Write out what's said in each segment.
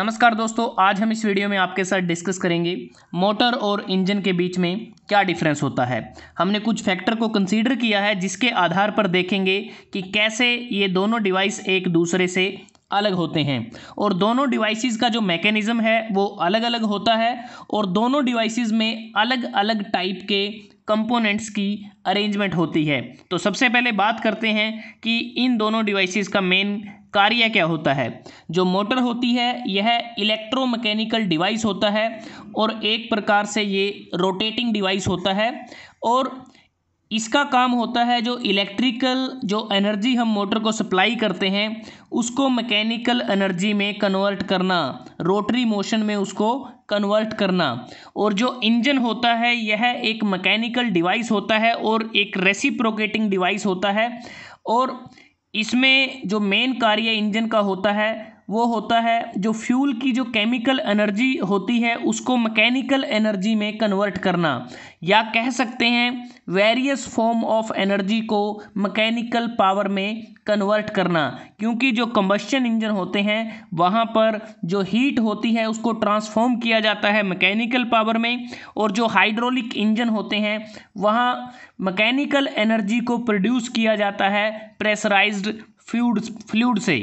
नमस्कार दोस्तों आज हम इस वीडियो में आपके साथ डिस्कस करेंगे मोटर और इंजन के बीच में क्या डिफरेंस होता है हमने कुछ फैक्टर को कंसीडर किया है जिसके आधार पर देखेंगे कि कैसे ये दोनों डिवाइस एक दूसरे से अलग होते हैं और दोनों डिवाइसेस का जो मैकेनिज़्म है वो अलग अलग होता है और दोनों डिवाइसेस में अलग अलग टाइप के कंपोनेंट्स की अरेंजमेंट होती है तो सबसे पहले बात करते हैं कि इन दोनों डिवाइसेस का मेन कार्य क्या होता है जो मोटर होती है यह इलेक्ट्रोमैकेनिकल डिवाइस होता है और एक प्रकार से ये रोटेटिंग डिवाइस होता है और इसका काम होता है जो इलेक्ट्रिकल जो एनर्जी हम मोटर को सप्लाई करते हैं उसको मैकेनिकल एनर्जी में कन्वर्ट करना रोटरी मोशन में उसको कन्वर्ट करना और जो इंजन होता है यह एक मैकेनिकल डिवाइस होता है और एक रेसिप्रोकेटिंग डिवाइस होता है और इसमें जो मेन कार्य इंजन का होता है वो होता है जो फ्यूल की जो केमिकल एनर्जी होती है उसको मैकेनिकल एनर्जी में कन्वर्ट करना या कह सकते हैं वेरियस फॉर्म ऑफ एनर्जी को मैकेनिकल पावर में कन्वर्ट करना क्योंकि जो कम्बशन इंजन होते हैं वहाँ पर जो हीट होती है उसको ट्रांसफॉर्म किया जाता है मैकेनिकल पावर में और जो हाइड्रोलिक इंजन होते हैं वहाँ मैकेनिकल एनर्जी को प्रोड्यूस किया जाता है प्रेसराइज फ्यूड फ्लूड से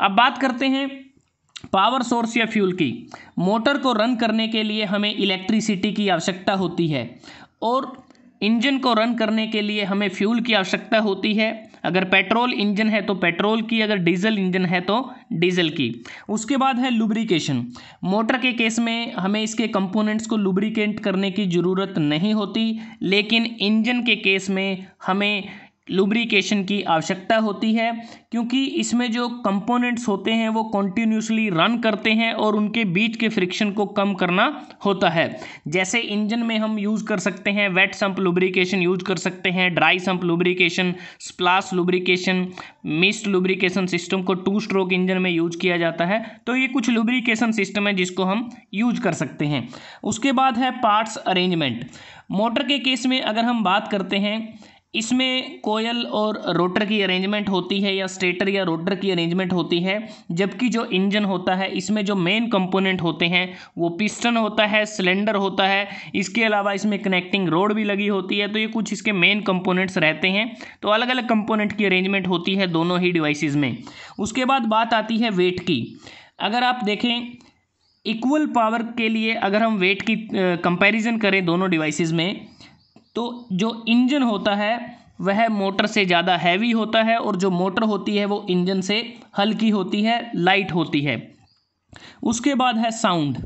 अब बात करते हैं पावर सोर्स या फ्यूल की मोटर को रन करने के लिए हमें इलेक्ट्रिसिटी की आवश्यकता होती है और इंजन को रन करने के लिए हमें फ्यूल की आवश्यकता होती है अगर पेट्रोल इंजन है तो पेट्रोल की अगर डीजल इंजन है तो डीजल की उसके बाद है लुब्रिकेशन मोटर के केस में हमें इसके कंपोनेंट्स को लुब्रिकेट करने की ज़रूरत नहीं होती लेकिन इंजन के केस में हमें लुब्रिकेशन की आवश्यकता होती है क्योंकि इसमें जो कंपोनेंट्स होते हैं वो कॉन्टीन्यूसली रन करते हैं और उनके बीच के फ्रिक्शन को कम करना होता है जैसे इंजन में हम यूज़ कर सकते हैं वेट संप लुब्रिकेशन यूज कर सकते हैं dry sump lubrication splash lubrication mist lubrication system को टू स्ट्रोक इंजन में यूज किया जाता है तो ये कुछ लुब्रिकेशन सिस्टम है जिसको हम यूज कर सकते हैं उसके बाद है पार्ट्स अरेंजमेंट मोटर के केस में अगर हम बात करते हैं इसमें कोयल और रोटर की अरेंजमेंट होती है या स्टेटर या रोटर की अरेंजमेंट होती है जबकि जो इंजन होता है इसमें जो मेन कंपोनेंट होते हैं वो पिस्टन होता है सिलेंडर होता है इसके अलावा इसमें कनेक्टिंग रोड भी लगी होती है तो ये कुछ इसके मेन कंपोनेंट्स रहते हैं तो अलग अलग कंपोनेंट की अरेंजमेंट होती है दोनों ही डिवाइसेस में उसके बाद बात आती है वेट की अगर आप देखें इक्वल पावर के लिए अगर हम वेट की कंपैरिजन करें दोनों डिवाइसेस में तो जो इंजन होता है वह मोटर से ज़्यादा हैवी होता है और जो मोटर होती है वो इंजन से हल्की होती है लाइट होती है उसके बाद है साउंड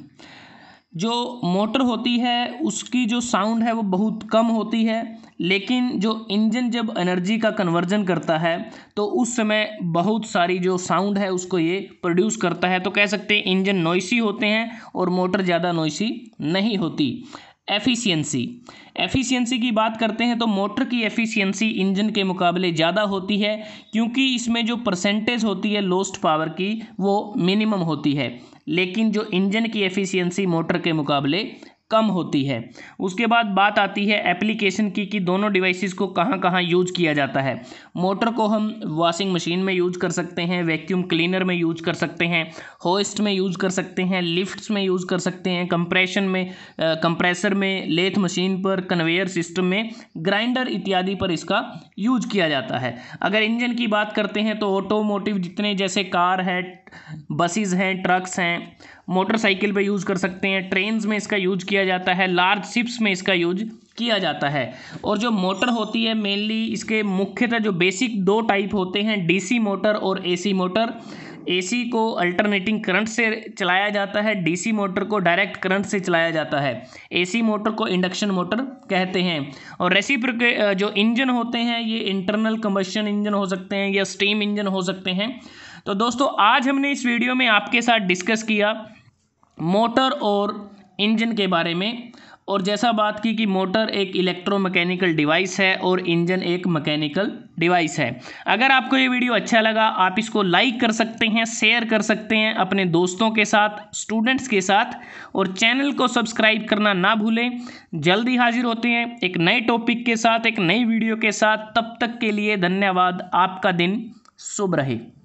जो मोटर होती है उसकी जो साउंड है वो बहुत कम होती है लेकिन जो इंजन जब एनर्जी का कन्वर्जन करता है तो उस समय बहुत सारी जो साउंड है उसको ये प्रोड्यूस करता है तो कह सकते हैं इंजन नॉइसी होते हैं और मोटर ज़्यादा नॉइसी नहीं होती एफिशिएंसी एफिशिएंसी की बात करते हैं तो मोटर की एफिशिएंसी इंजन के मुकाबले ज़्यादा होती है क्योंकि इसमें जो परसेंटेज होती है लोस्ट पावर की वो मिनिमम होती है लेकिन जो इंजन की एफिशिएंसी मोटर के मुकाबले कम होती है उसके बाद बात आती है एप्लीकेशन की कि दोनों डिवाइसेस को कहाँ कहाँ यूज किया जाता है मोटर को हम वॉशिंग मशीन में यूज कर सकते हैं वैक्यूम क्लीनर में यूज कर सकते हैं होस्ट में यूज कर सकते हैं लिफ्ट्स में यूज कर सकते हैं कंप्रेशन में कंप्रेसर में लेथ मशीन पर कन्वेयर सिस्टम में ग्राइंडर इत्यादि पर इसका यूज किया जाता है अगर इंजन की बात करते हैं तो ऑटोमोटिव जितने जैसे कार है बसेज़ हैं ट्रक्स हैं मोटरसाइकिल पे यूज़ कर सकते हैं ट्रेन्स में इसका यूज किया जाता है लार्ज शिप्स में इसका यूज किया जाता है और जो मोटर होती है मेनली इसके मुख्यतः जो बेसिक दो टाइप होते हैं डीसी मोटर और एसी मोटर एसी को अल्टरनेटिंग करंट से चलाया जाता है डीसी मोटर को डायरेक्ट करंट से चलाया जाता है एसी मोटर को इंडक्शन मोटर कहते हैं और रेसिप्रोके जो इंजन होते हैं ये इंटरनल कम्बशन इंजन हो सकते हैं या स्टीम इंजन हो सकते हैं तो दोस्तों आज हमने इस वीडियो में आपके साथ डिस्कस किया मोटर और इंजन के बारे में और जैसा बात की कि मोटर एक इलेक्ट्रोमैकेनिकल डिवाइस है और इंजन एक मैकेनिकल डिवाइस है अगर आपको ये वीडियो अच्छा लगा आप इसको लाइक कर सकते हैं शेयर कर सकते हैं अपने दोस्तों के साथ स्टूडेंट्स के साथ और चैनल को सब्सक्राइब करना ना भूलें जल्दी हाजिर होते हैं एक नए टॉपिक के साथ एक नई वीडियो के साथ तब तक के लिए धन्यवाद आपका दिन शुभ रहे